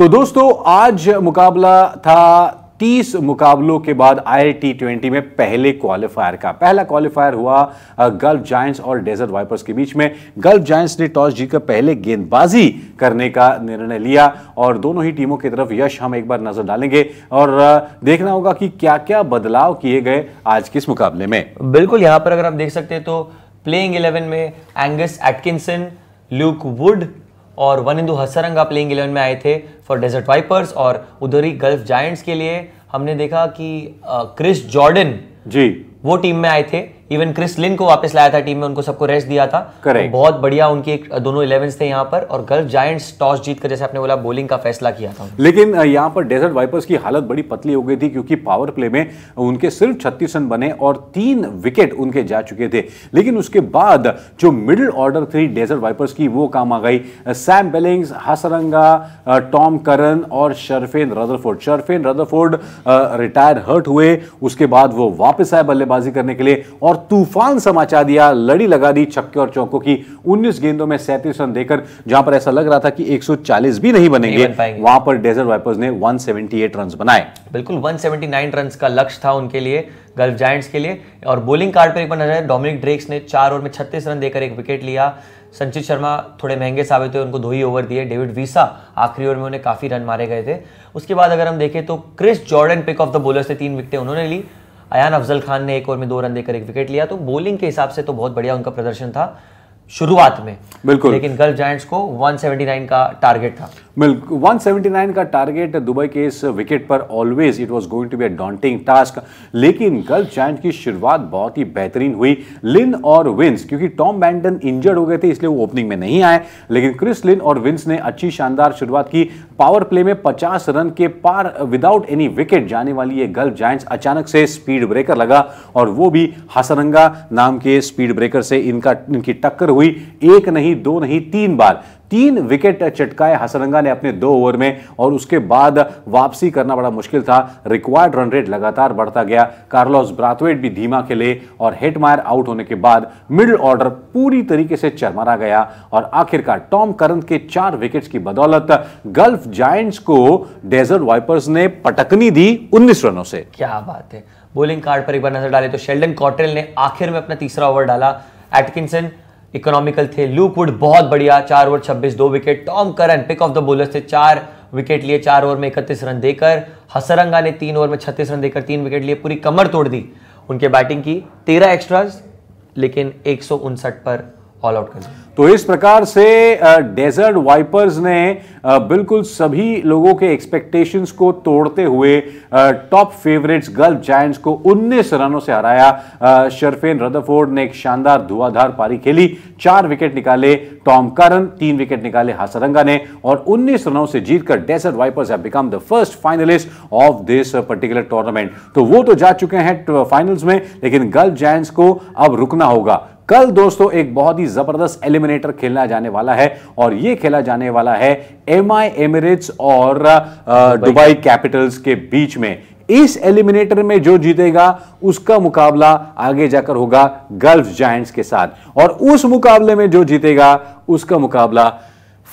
तो दोस्तों आज मुकाबला था 30 मुकाबलों के बाद आई टी ट्वेंटी में पहले क्वालिफायर का पहला क्वालिफायर हुआ गल्फ जायंट्स और डेजर्ट वाइपर्स के बीच में गल्फ जायंट्स ने टॉस जीतकर पहले गेंदबाजी करने का निर्णय लिया और दोनों ही टीमों की तरफ यश हम एक बार नजर डालेंगे और देखना होगा कि क्या क्या बदलाव किए गए आज के इस मुकाबले में बिल्कुल यहां पर अगर आप देख सकते हैं तो प्लेइंग इलेवन में एंगस एटकिंसन ल्यूक वुड और वन इंदू आप प्लेइंग इलेवन में आए थे फॉर डेजर्ट वाइपर्स और उधर ही गल्फ जायंट्स के लिए हमने देखा कि क्रिस जॉर्डन जी वो टीम में आए थे इवन क्रिस लिन को वापस लाया था टीम में उनको सबको रेस्ट दिया था तो बहुत बढ़िया उनकी एक दोनों इलेवन थे यहाँ पर और गल्फ जायंट्स टॉस जीत कर जैसे आपने बोला बॉलिंग का फैसला किया था लेकिन यहाँ पर डेजर्ट वाइपर्स की हालत बड़ी पतली हो गई थी क्योंकि पावर प्ले में उनके सिर्फ छत्तीस रन बने और तीन विकेट उनके जा चुके थे लेकिन उसके बाद जो मिडिल ऑर्डर थी डेजर्ट वाइपर्स की वो काम आ गई Sam Billings Hasaranga Tom Curran और Sherfane Rutherford Sherfane Rutherford retire hurt हुए उसके बाद वो वापस आए बल्लेबाजी करने के लिए और तूफान समाचार दिया लड़ी लगा दी छक्के और चौकों की 19 गेंदों में सैंतीस रन देकर जहां पर ऐसा लग रहा था कि 140 भी नहीं बनेंगे बन वहां पर डेजर्ट वाइपर्स ने 178 सेवेंटी रन बनाए बिल्कुल 179 रन का लक्ष्य था उनके लिए गल्फ जायंट्स के लिए और बोलिंग कार्ड पर एक बार नजर डोमिनिक ड्रेक्स ने चार ओवर में छत्तीस रन देकर एक विकेट लिया संचित शर्मा थोड़े महंगे साबित हुए उनको दो ही ओवर दिए डेविड वीसा आखिरी ओवर में उन्हें काफ़ी रन मारे गए थे उसके बाद अगर हम देखें तो Chris Jordan pick of the bowlers से तीन विकटें उन्होंने ली अयान अफजल खान ने एक ओवर में दो रन देकर एक विकेट लिया तो बॉलिंग के हिसाब से तो बहुत बढ़िया उनका प्रदर्शन था शुरुआत में बिल्कुल लेकिन कल जायंट्स को 179 का टारगेट था बिल्कुल 179 का टारगेट दुबई के इस विकेट पर always it was going to be a daunting task लेकिन कल जायंट की शुरुआत बहुत ही बेहतरीन हुई लिन और विंस क्योंकि टॉम बैंडन इंजर्ड हो गए थे इसलिए वो ओपनिंग में नहीं आए लेकिन क्रिस लिन और विंस ने अच्छी शानदार शुरुआत की पावर प्ले में पचास रन के पार विदाउट एनी विकेट जाने वाली ये गल्फ जायंट्स अचानक से स्पीड ब्रेकर लगा और वो भी हसरंगा नाम के स्पीड ब्रेकर से इनका इनकी टक्कर हुई हुई एक नहीं दो नहीं तीन बार तीन विकेट चटकाए हसरंगा ने अपने दो ओवर में और उसके बाद वापसी करना बड़ा मुश्किल था रिक्वायर्ड रन रेट लगातार बढ़ता गया कार्लोस ब्राथवेट भी धीमा खेले और हेटमायर आउट होने के बाद मिडिल ऑर्डर पूरी तरीके से चरमरा गया और आखिरकार टॉम करंत के चार विकेट्स की बदौलत गल्फ जायंट्स को डेजर्ट वाइपर्स ने पटकनी दी उन्नीस रनों से क्या बात है बोलिंग कार्ड पर एक बार नजर डाले तो शेल्डन कॉटरेल ने आखिर में अपना तीसरा ओवर डाला एटकिंसन इकोनॉमिकल थे लूकवुड बहुत बढ़िया चार ओवर छब्बीस दो wicket Tom Curran pick of the bowlers थे चार विकेट लिए चार ओवर में इकतीस रन देकर हसरंगा ने तीन ओवर में छत्तीस रन देकर तीन विकेट लिए पूरी कमर तोड़ दी उनके बैटिंग की तेरह एक्स्ट्रा लेकिन एक पर ऑल आउट कर तो इस प्रकार से डेजर्ट वाइपर्स ने बिल्कुल सभी लोगों के एक्सपेक्टेशंस को तोड़ते हुए टॉप फेवरेट्स गल्फ जायंट्स को 19 रनों से हराया शर्फेन रदरफोर्ड ने एक शानदार धुआंधार पारी खेली चार विकेट निकाले टॉम करन तीन विकेट निकाले हासरंगा ने और 19 रनों से जीतकर Desert Vipers have become the first finalist of this particular tournament तो वो तो जा चुके हैं फाइनल्स में लेकिन गल्फ जायंट्स को अब रुकना होगा कल दोस्तों एक बहुत ही जबरदस्त एलिमिनेटर खेला जाने वाला है और यह खेला जाने वाला है एम आई एमिरेट्स और दुबई कैपिटल्स के बीच में इस एलिमिनेटर में जो जीतेगा उसका मुकाबला आगे जाकर होगा गल्फ जायंट्स के साथ और उस मुकाबले में जो जीतेगा उसका मुकाबला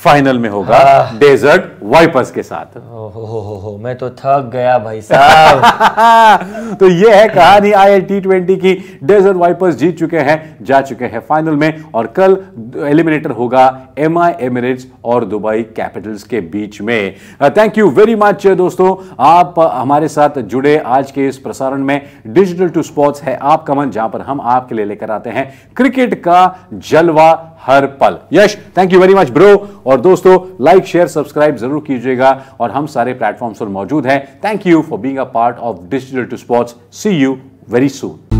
फाइनल में होगा हाँ। डेजर्ट वाइपर्स के साथ ओ, हो, हो, हो, मैं तो थक गया भाई साहब तो ये है कहानी आई ट्वेंटी की डेजर्ट वाइपर्स जीत चुके हैं जा चुके हैं फाइनल में और कल एलिमिनेटर होगा एम आई और दुबई कैपिटल्स के बीच में थैंक यू वेरी मच दोस्तों आप uh, हमारे साथ जुड़े आज के इस प्रसारण में डिजिटल टू स्पोर्ट्स है आपका मन जहां पर हम आपके लिए लेकर आते हैं क्रिकेट का जलवा हर पल Yash thank you very much bro और दोस्तों लाइक शेयर सब्सक्राइब जरूर कीजिएगा और हम सारे प्लेटफॉर्म्स पर मौजूद हैं thank you for being a part of digital two sports see you very soon